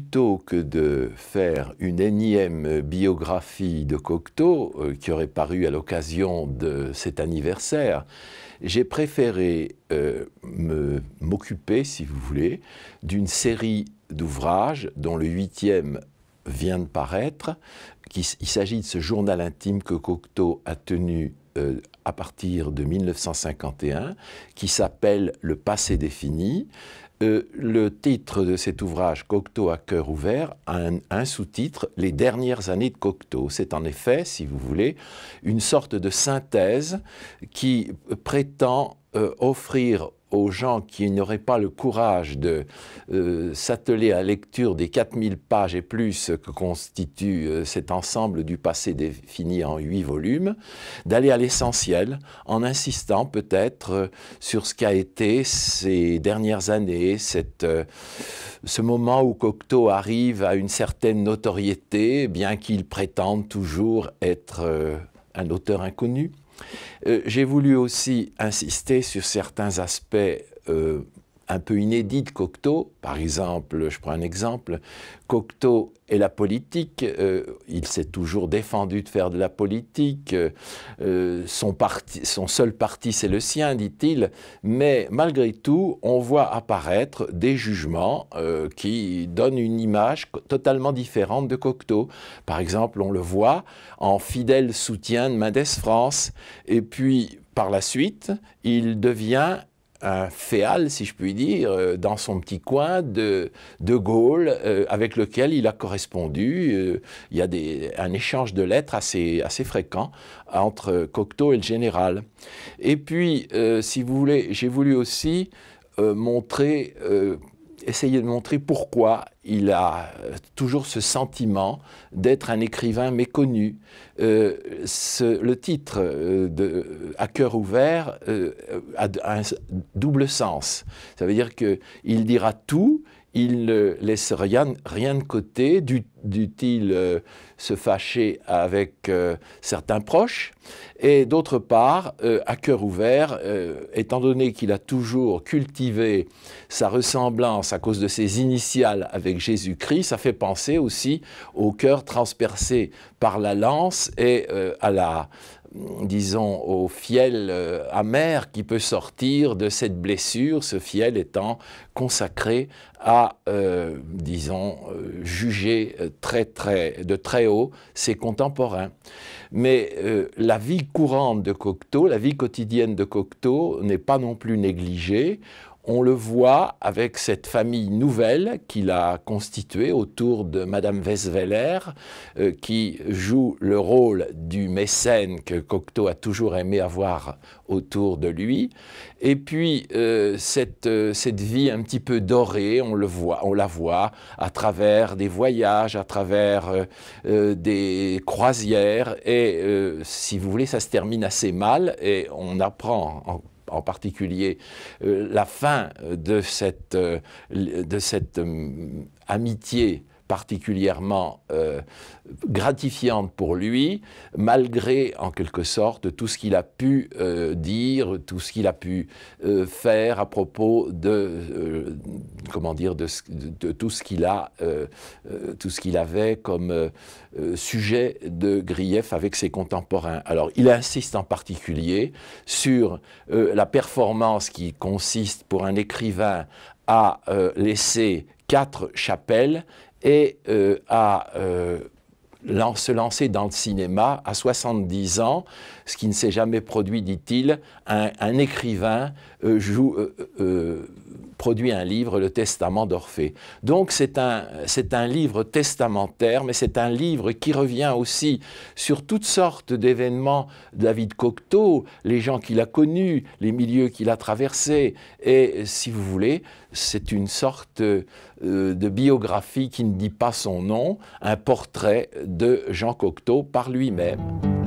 plutôt que de faire une énième biographie de Cocteau, euh, qui aurait paru à l'occasion de cet anniversaire, j'ai préféré euh, m'occuper, si vous voulez, d'une série d'ouvrages dont le huitième vient de paraître. il s'agit de ce journal intime que Cocteau a tenu euh, à partir de 1951 qui s'appelle Le passé défini. Euh, le titre de cet ouvrage, Cocteau à cœur ouvert, a un, sous-titre, Les dernières années de Cocteau. C'est en effet, si vous voulez, une sorte de synthèse qui prétend euh, offrir aux gens qui n'auraient pas le courage de euh, s'atteler à la lecture des 4000 pages et plus que constitue euh, cet ensemble du passé défini en huit volumes, d'aller à l'essentiel en insistant peut-être euh, sur ce qu'a été ces dernières années, cette, ce moment où Cocteau arrive à une certaine notoriété, bien qu'il prétende toujours être un auteur inconnu. Euh, j'ai voulu aussi insister sur certains aspects euh, un peu inédite, Cocteau. Par exemple, je prends un exemple, Cocteau et la politique, euh, il s'est toujours défendu de faire de la politique, euh, son, parti, son seul parti c'est le sien, dit-il, mais malgré tout, on voit apparaître des jugements euh, qui donnent une image totalement différente de Cocteau. Par exemple, on le voit en fidèle soutien de Mendes France, et puis par la suite, il devient un féal, si je puis dire, euh, dans son petit coin de, de Gaulle, euh, avec lequel il a correspondu. Euh, il y a des, un échange de lettres assez, assez fréquent entre Cocteau et le général. Et puis, si vous voulez, j'ai voulu aussi montrer essayer de montrer pourquoi il a euh, toujours ce sentiment d'être un écrivain méconnu. Euh, le titre euh, de À cœur ouvert a un double sens. Ça veut dire qu'il dira tout, il ne laisse rien, de côté, dût-il euh, se fâcher avec euh, certains proches, et d'autre part, euh, à cœur ouvert, étant donné qu'il a toujours cultivé sa ressemblance à cause de ses initiales avec Jésus-Christ, ça fait penser aussi au cœur transpercé par la lance et à la disons, au fiel euh, amer qui peut sortir de cette blessure, ce fiel étant consacré à, euh, disons, euh, juger très, très, de très haut ses contemporains. Mais la vie courante de Cocteau, la vie quotidienne de Cocteau n'est pas non plus négligée on le voit avec cette famille nouvelle qu'il a constituée autour de Madame Wesveller, euh, qui joue le rôle du mécène que Cocteau a toujours aimé avoir autour de lui. Et puis, euh, cette, euh, cette vie un petit peu dorée, on, le voit, on la voit à travers des voyages, à travers des croisières. Et si vous voulez, ça se termine assez mal et on apprend en particulier euh, la fin euh, de cette, euh, de cette amitié particulièrement euh, gratifiante pour lui, malgré en quelque sorte tout ce qu'il a pu euh, dire, tout ce qu'il a pu euh, faire à propos de comment dire de, tout ce qu'il a, tout ce qu'il avait comme sujet de grief avec ses contemporains. Alors il insiste en particulier sur la performance qui consiste pour un écrivain à laisser quatre chapelles et euh, à euh, se lancer dans le cinéma à 70 ans, ce qui ne s'est jamais produit, dit-il, un écrivain euh, joue, produit un livre, le Testament d'Orphée. Donc c'est un, livre testamentaire, mais c'est un livre qui revient aussi sur toutes sortes d'événements de David Cocteau, les gens qu'il a connus, les milieux qu'il a traversés. Et si vous voulez, c'est une sorte euh, de biographie qui ne dit pas son nom, un portrait de Jean Cocteau par lui-même.